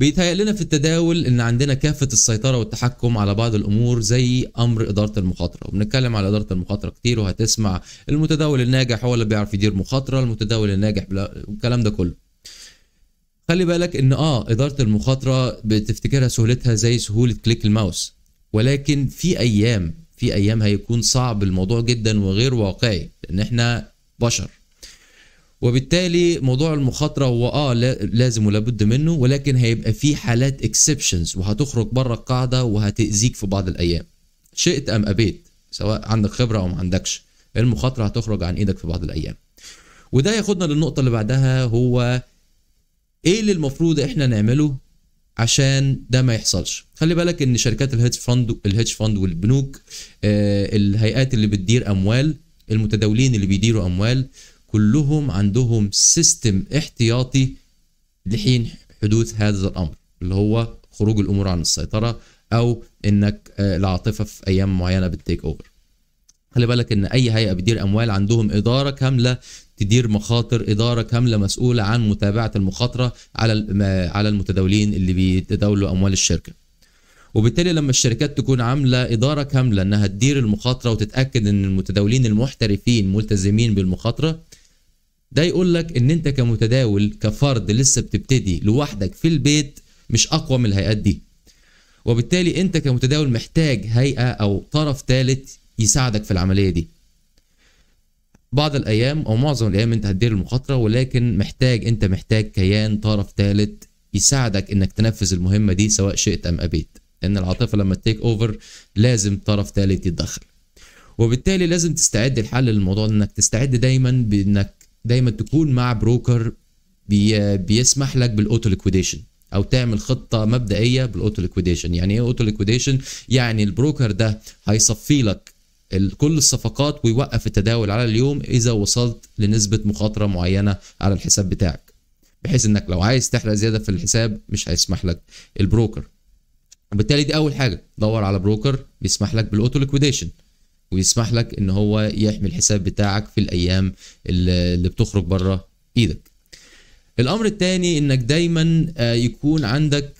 بيتهيأ لنا في التداول ان عندنا كافه السيطره والتحكم على بعض الامور زي امر اداره المخاطره وبنتكلم على اداره المخاطره كتير وهتسمع المتداول الناجح هو اللي بيعرف يدير مخاطره المتداول الناجح بلا... والكلام ده كله خلي بالك ان اه اداره المخاطره بتفتكرها سهولتها زي سهوله كليك الماوس ولكن في ايام في ايام هيكون صعب الموضوع جدا وغير واقعي لان احنا بشر وبالتالي موضوع المخاطره هو اه لازم ولابد منه ولكن هيبقى في حالات اكسبشنز وهتخرج بره القاعده وهتاذيك في بعض الايام شئت ام ابيت سواء عندك خبره او ما عندكش المخاطره هتخرج عن ايدك في بعض الايام وده ياخدنا للنقطه اللي بعدها هو ايه اللي المفروض احنا نعمله عشان ده ما يحصلش خلي بالك ان شركات الهيدج فند الهيدج فند والبنوك آه الهيئات اللي بتدير اموال المتداولين اللي بيديروا اموال كلهم عندهم سيستم احتياطي لحين حدوث هذا الامر اللي هو خروج الامور عن السيطره او انك آه، العاطفه في ايام معينه بالتيك اوفر خلي بالك ان اي هيئه بتدير اموال عندهم اداره كامله تدير مخاطر اداره كامله مسؤوله عن متابعه المخاطره على آه، على المتداولين اللي بيتداولوا اموال الشركه وبالتالي لما الشركات تكون عامله اداره كامله انها تدير المخاطره وتتاكد ان المتداولين المحترفين ملتزمين بالمخاطره ده يقول لك ان انت كمتداول كفرد لسه بتبتدي لوحدك في البيت مش اقوى من الهيئات دي وبالتالي انت كمتداول محتاج هيئه او طرف ثالث يساعدك في العمليه دي بعض الايام او معظم الايام انت هتدير المخاطره ولكن محتاج انت محتاج كيان طرف ثالث يساعدك انك تنفذ المهمه دي سواء شئت ام ابيت لان العاطفه لما تيك اوفر لازم طرف ثالث يتدخل وبالتالي لازم تستعد الحل للموضوع انك تستعد دايما بانك دايما تكون مع بروكر بي بيسمح لك بالاوتو ليكويديشن او تعمل خطه مبدئيه بالاوتو ليكويديشن يعني ايه اوتو ليكويديشن يعني البروكر ده هيصفي لك كل الصفقات ويوقف التداول على اليوم اذا وصلت لنسبه مخاطره معينه على الحساب بتاعك بحيث انك لو عايز تحرق زياده في الحساب مش هيسمح لك البروكر وبالتالي دي اول حاجه دور على بروكر بيسمح لك بالاوتو ليكويديشن ويسمح لك ان هو يحمي الحساب بتاعك في الايام اللي بتخرج بره ايدك الامر الثاني انك دايما آه، يكون عندك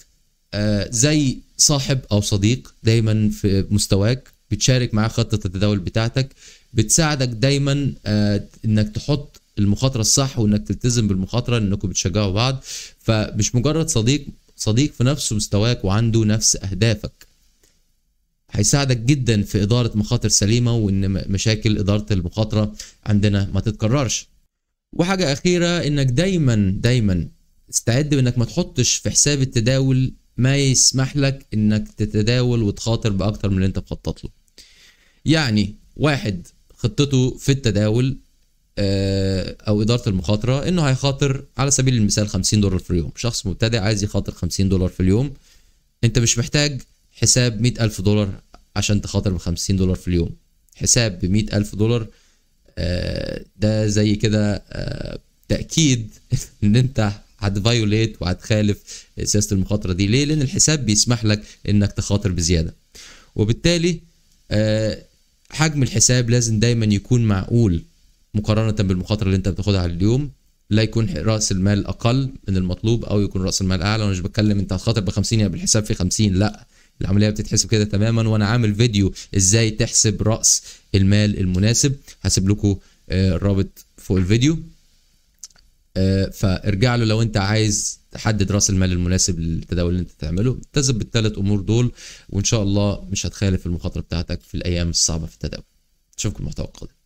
آه، زي صاحب او صديق دايما في مستواك بتشارك معاه خطه التداول بتاعتك بتساعدك دايما آه، انك تحط المخاطره الصح وانك تلتزم بالمخاطره انكم بتشجعوا بعض فمش مجرد صديق صديق في نفس مستواك وعنده نفس اهدافك هيساعدك جدا في اداره مخاطر سليمه وان مشاكل اداره المخاطره عندنا ما تتكررش وحاجه اخيره انك دايما دايما استعد بانك ما تحطش في حساب التداول ما يسمح لك انك تتداول وتخاطر باكتر من اللي انت مخطط له يعني واحد خطته في التداول آه، او اداره المخاطره انه هيخاطر على سبيل المثال 50 دولار في اليوم شخص مبتدئ عايز يخاطر 50 دولار في اليوم انت مش محتاج حساب مئة ألف دولار عشان تخاطر بخمسين دولار في اليوم حساب بمئة ألف دولار آه، ده زي كده آه، تأكيد إن أنت هتفايوليت وهتخالف سياسة المخاطرة دي ليه؟ لأن الحساب بيسمح لك إنك تخاطر بزيادة وبالتالي آه، حجم الحساب لازم دايما يكون معقول مقارنة بالمخاطرة اللي أنت بتاخدها على اليوم لا يكون راس المال اقل من المطلوب او يكون راس المال اعلى وانا مش بتكلم انت هتخاطر ب 50 يبقى يعني الحساب في 50 لا العمليه بتتحسب كده تماما وانا عامل فيديو ازاي تحسب راس المال المناسب هسيب لكم آه، الرابط فوق الفيديو آه، فارجع له لو انت عايز تحدد راس المال المناسب للتداول اللي انت تعمله التزم بالثلاث امور دول وان شاء الله مش هتخالف المخاطره بتاعتك في الايام الصعبه في التداول نشوفكم المحتوى القادم